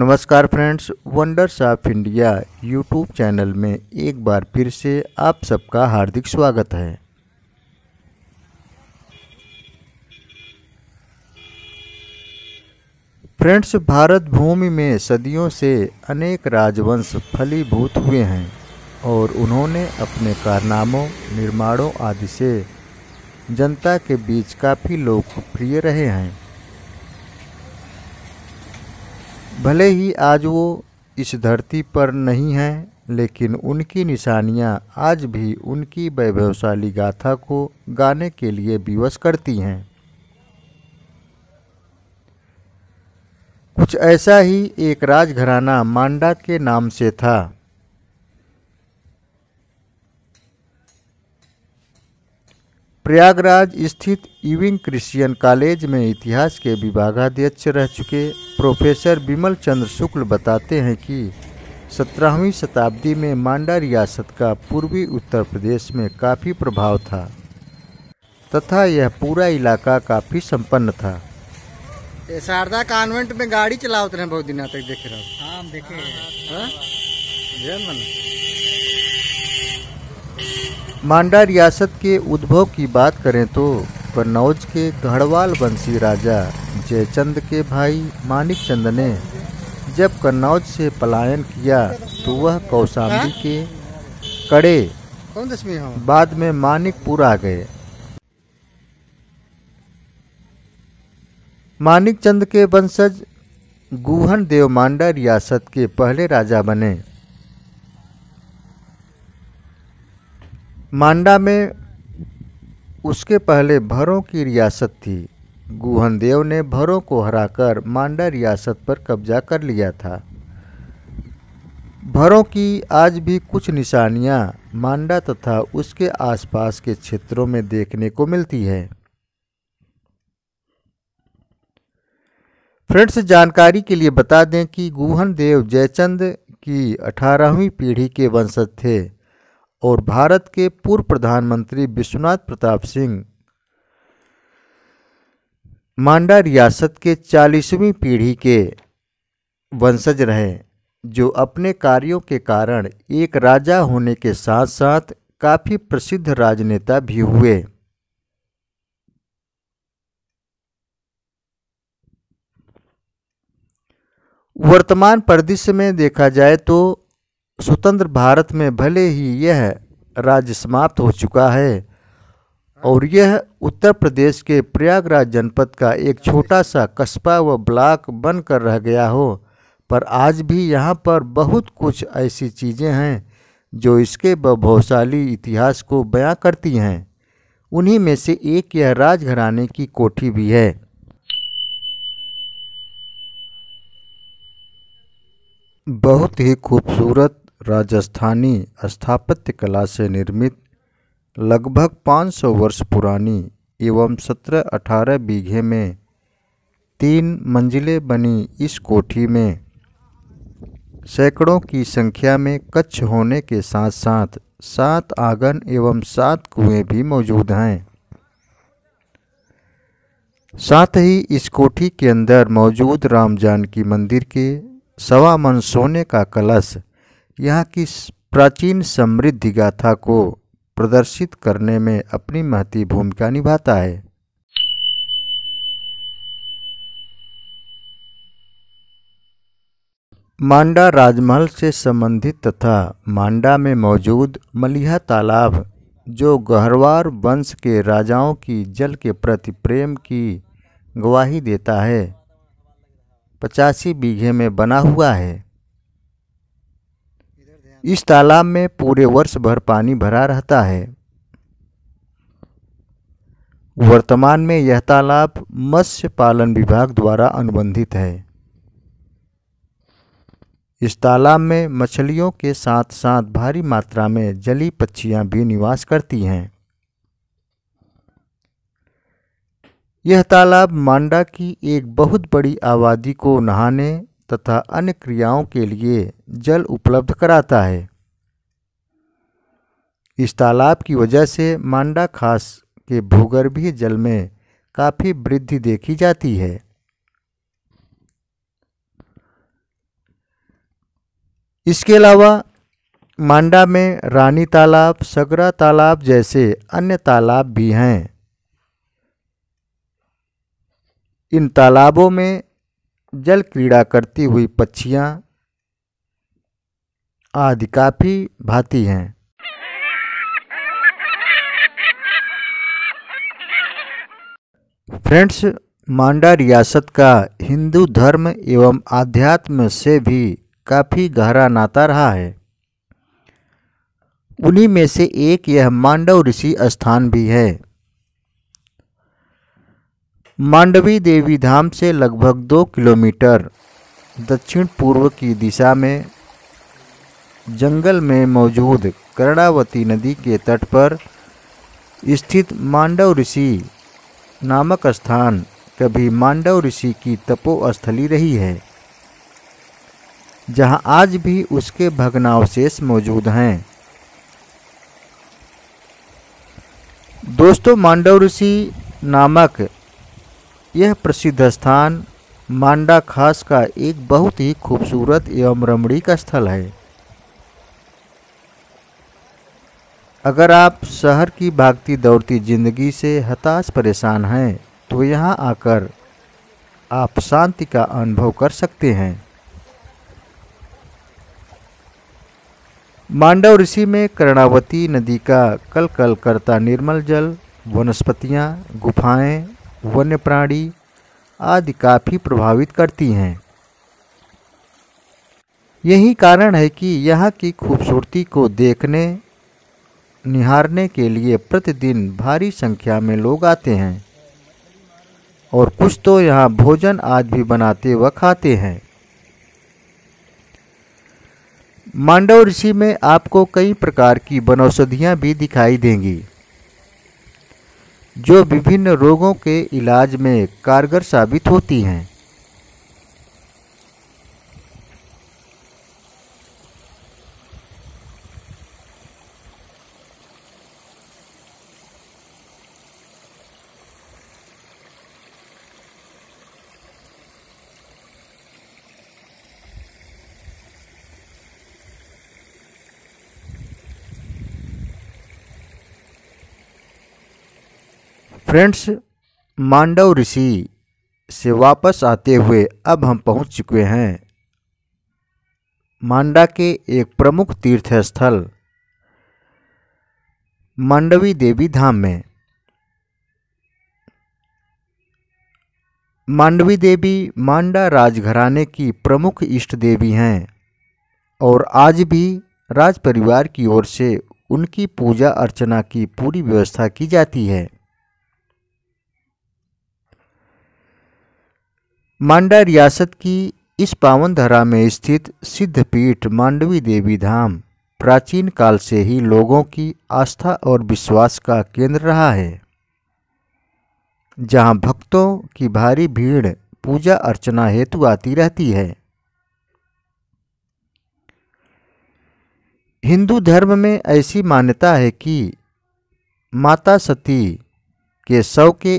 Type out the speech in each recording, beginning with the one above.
नमस्कार friends wonders of India YouTube channel में एक बार फिर से आप सबका हार्दिक स्वागत है फ्रेंड्स भारत भूमि में सदियों से अनेक राजवंश फलीभूत हुए हैं और उन्होंने अपने कारनामों निर्माणों आदि से जनता के बीच काफ़ी लोकप्रिय रहे हैं भले ही आज वो इस धरती पर नहीं हैं लेकिन उनकी निशानियाँ आज भी उनकी वैभवशाली गाथा को गाने के लिए विवश करती हैं कुछ ऐसा ही एक राजघराना मांडा के नाम से था प्रयागराज स्थित इविंग क्रिश्चियन कॉलेज में इतिहास के विभागाध्यक्ष रह चुके प्रोफेसर विमल चंद्र शुक्ल बताते हैं कि सत्रहवीं शताब्दी में मांडा रियासत का पूर्वी उत्तर प्रदेश में काफ़ी प्रभाव था तथा यह पूरा इलाका काफ़ी संपन्न था शारदा कॉन्वेंट में गाड़ी चलाओ रहे बहुत दिन तक देख रहा हूँ हाँ, देखे मांडा रियासत के उद्भव की बात करें तो कन्नौज के गढ़वाल वंशी राजा जयचंद के भाई मानिक चंद ने जब कन्नौज से पलायन किया तो वह कौशाम्बी के कड़े बाद में मानिकपुर आ गए मानिक चंद के वंशज गुहन देव मांडा रियासत के पहले राजा बने मांडा में उसके पहले भरों की रियासत थी गुहनदेव ने भरों को हराकर मांडा रियासत पर कब्जा कर लिया था भरों की आज भी कुछ निशानियां मांडा तथा उसके आसपास के क्षेत्रों में देखने को मिलती है फ्रेंड्स जानकारी के लिए बता दें कि गुहन देव जयचंद की अठारहवीं पीढ़ी के वंशज थे और भारत के पूर्व प्रधानमंत्री विश्वनाथ प्रताप सिंह मांडा रियासत के चालीसवीं पीढ़ी के वंशज रहे जो अपने कार्यों के कारण एक राजा होने के साथ साथ काफ़ी प्रसिद्ध राजनेता भी हुए वर्तमान परिदृश्य में देखा जाए तो स्वतंत्र भारत में भले ही यह राज्य समाप्त हो चुका है और यह उत्तर प्रदेश के प्रयागराज जनपद का एक छोटा सा कस्बा व ब्लॉक बन कर रह गया हो पर आज भी यहाँ पर बहुत कुछ ऐसी चीज़ें हैं जो इसके वैभवशाली इतिहास को बयां करती हैं उन्हीं में से एक यह राजघराने की कोठी भी है बहुत ही खूबसूरत राजस्थानी स्थापत्य कला से निर्मित लगभग 500 वर्ष पुरानी एवं 17-18 बीघे में तीन मंजिलें बनी इस कोठी में सैकड़ों की संख्या में कच्छ होने के साथ साथ सात आंगन एवं सात कुएं भी मौजूद हैं साथ ही इस कोठी के अंदर मौजूद राम जानकी मंदिर के सवा मन सोने का कलश यहाँ की प्राचीन समृद्धि गाथा को प्रदर्शित करने में अपनी महती भूमिका निभाता है मांडा राजमहल से संबंधित तथा मांडा में मौजूद मलिहा तालाब जो गहरवार वंश के राजाओं की जल के प्रति प्रेम की गवाही देता है पचासी बीघे में बना हुआ है इस तालाब में पूरे वर्ष भर पानी भरा रहता है वर्तमान में यह तालाब मत्स्य पालन विभाग द्वारा अनुबंधित है इस तालाब में मछलियों के साथ साथ भारी मात्रा में जली पक्षियाँ भी निवास करती हैं यह तालाब मांडा की एक बहुत बड़ी आबादी को नहाने तथा अन्य क्रियाओं के लिए जल उपलब्ध कराता है इस तालाब की वजह से मांडा खास के भूगर्भीय जल में काफ़ी वृद्धि देखी जाती है इसके अलावा मांडा में रानी तालाब सगरा तालाब जैसे अन्य तालाब भी हैं इन तालाबों में जल क्रीड़ा करती हुई पक्षियाँ आदि काफ़ी भाती हैं फ्रेंड्स मांडा रियासत का हिंदू धर्म एवं आध्यात्म से भी काफ़ी गहरा नाता रहा है उन्हीं में से एक यह मांडव ऋषि स्थान भी है मांडवी देवी धाम से लगभग दो किलोमीटर दक्षिण पूर्व की दिशा में जंगल में मौजूद कर्णावती नदी के तट पर स्थित मांडव ऋषि नामक स्थान कभी मांडव ऋषि की तपोस्थली रही है जहां आज भी उसके भग्नावशेष मौजूद हैं दोस्तों मांडव ऋषि नामक यह प्रसिद्ध स्थान मांडा खास का एक बहुत ही खूबसूरत एवं रमणीक स्थल है अगर आप शहर की भागती दौड़ती जिंदगी से हताश परेशान हैं तो यहाँ आकर आप शांति का अनुभव कर सकते हैं मांडव ऋषि में कर्णावती नदी का कल कल करता निर्मल जल वनस्पतियाँ गुफाएं वन्य प्राणी आदि काफ़ी प्रभावित करती हैं यही कारण है कि यहाँ की खूबसूरती को देखने निहारने के लिए प्रतिदिन भारी संख्या में लोग आते हैं और कुछ तो यहाँ भोजन आज भी बनाते व खाते हैं मांडव ऋषि में आपको कई प्रकार की वनौषधियाँ भी दिखाई देंगी जो विभिन्न रोगों के इलाज में कारगर साबित होती हैं फ्रेंड्स मांडव ऋषि से वापस आते हुए अब हम पहुंच चुके हैं मांडा के एक प्रमुख तीर्थ स्थल मांडवी देवी धाम में मांडवी देवी मांडा राजघराने की प्रमुख इष्ट देवी हैं और आज भी राज परिवार की ओर से उनकी पूजा अर्चना की पूरी व्यवस्था की जाती है मांडा रियासत की इस पावन धरा में स्थित सिद्धपीठ मांडवी देवी धाम प्राचीन काल से ही लोगों की आस्था और विश्वास का केंद्र रहा है जहां भक्तों की भारी भीड़ पूजा अर्चना हेतु आती रहती है हिंदू धर्म में ऐसी मान्यता है कि माता सती के शव के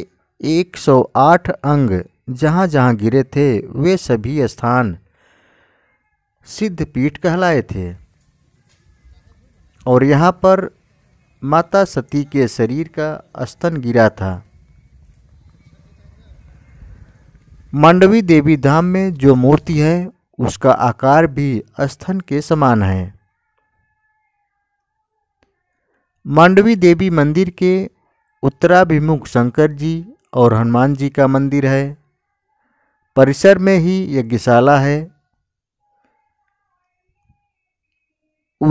108 अंग जहाँ जहाँ गिरे थे वे सभी स्थान सिद्ध पीठ कहलाए थे और यहाँ पर माता सती के शरीर का स्तन गिरा था मांडवी देवी धाम में जो मूर्ति है उसका आकार भी स्थन के समान है मांडवी देवी मंदिर के उत्तराभिमुख शंकर जी और हनुमान जी का मंदिर है परिसर में ही यज्ञशाला है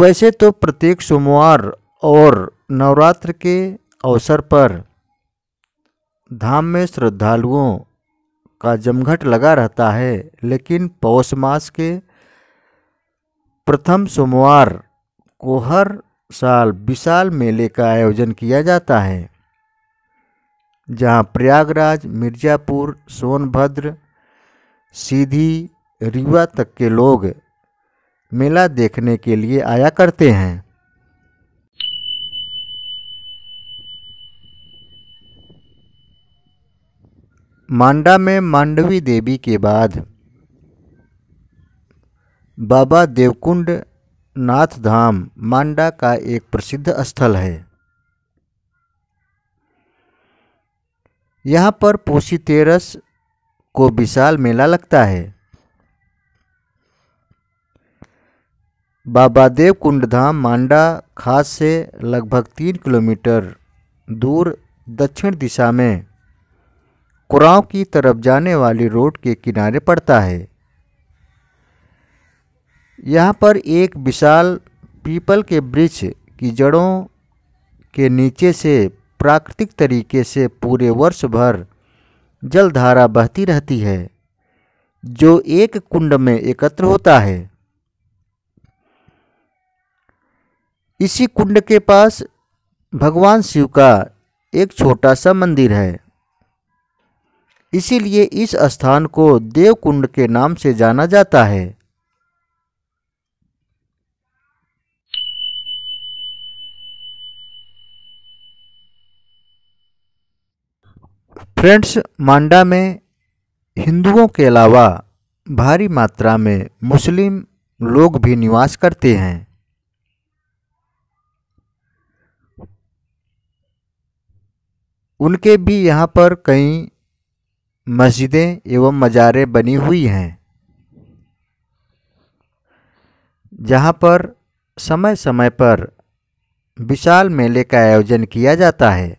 वैसे तो प्रत्येक सोमवार और नवरात्र के अवसर पर धाम में श्रद्धालुओं का जमघट लगा रहता है लेकिन पौष मास के प्रथम सोमवार को हर साल विशाल मेले का आयोजन किया जाता है जहां प्रयागराज मिर्ज़ापुर सोनभद्र सीधी रीवा तक के लोग मेला देखने के लिए आया करते हैं मांडा में मांडवी देवी के बाद बाबा देवकुंड नाथ धाम मांडा का एक प्रसिद्ध स्थल है यहाँ पर पोषितेरस को विशाल मेला लगता है बाबा देव धाम मांडा खास से लगभग तीन किलोमीटर दूर दक्षिण दिशा में कुराव की तरफ जाने वाली रोड के किनारे पड़ता है यहाँ पर एक विशाल पीपल के वृक्ष की जड़ों के नीचे से प्राकृतिक तरीके से पूरे वर्ष भर जलधारा बहती रहती है जो एक कुंड में एकत्र होता है इसी कुंड के पास भगवान शिव का एक छोटा सा मंदिर है इसीलिए इस स्थान को देवकुंड के नाम से जाना जाता है फ्रेंड्स मांडा में हिंदुओं के अलावा भारी मात्रा में मुस्लिम लोग भी निवास करते हैं उनके भी यहाँ पर कई मस्जिदें एवं मज़ारें बनी हुई हैं जहाँ पर समय समय पर विशाल मेले का आयोजन किया जाता है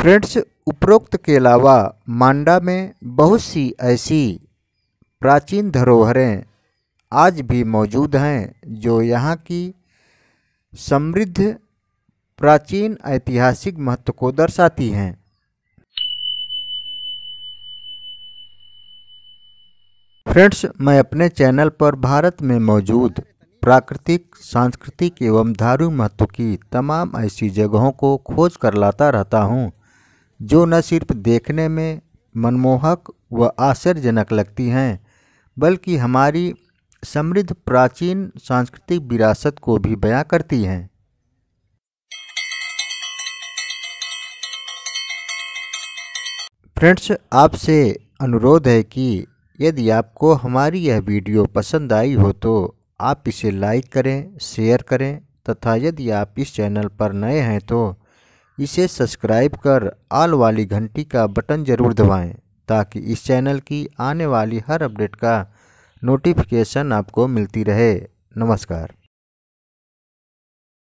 फ्रेंड्स उपरोक्त के अलावा मांडा में बहुत सी ऐसी प्राचीन धरोहरें आज भी मौजूद हैं जो यहाँ की समृद्ध प्राचीन ऐतिहासिक महत्व को दर्शाती हैं फ्रेंड्स मैं अपने चैनल पर भारत में मौजूद प्राकृतिक सांस्कृतिक एवं धार्मिक महत्व की तमाम ऐसी जगहों को खोज कर लाता रहता हूँ जो न सिर्फ देखने में मनमोहक व आश्चर्यजनक लगती हैं बल्कि हमारी समृद्ध प्राचीन सांस्कृतिक विरासत को भी बयां करती हैं फ्रेंड्स आपसे अनुरोध है कि यदि आपको हमारी यह वीडियो पसंद आई हो तो आप इसे लाइक करें शेयर करें तथा यदि आप इस चैनल पर नए हैं तो इसे सब्सक्राइब कर आल वाली घंटी का बटन ज़रूर दबाएं ताकि इस चैनल की आने वाली हर अपडेट का नोटिफिकेशन आपको मिलती रहे नमस्कार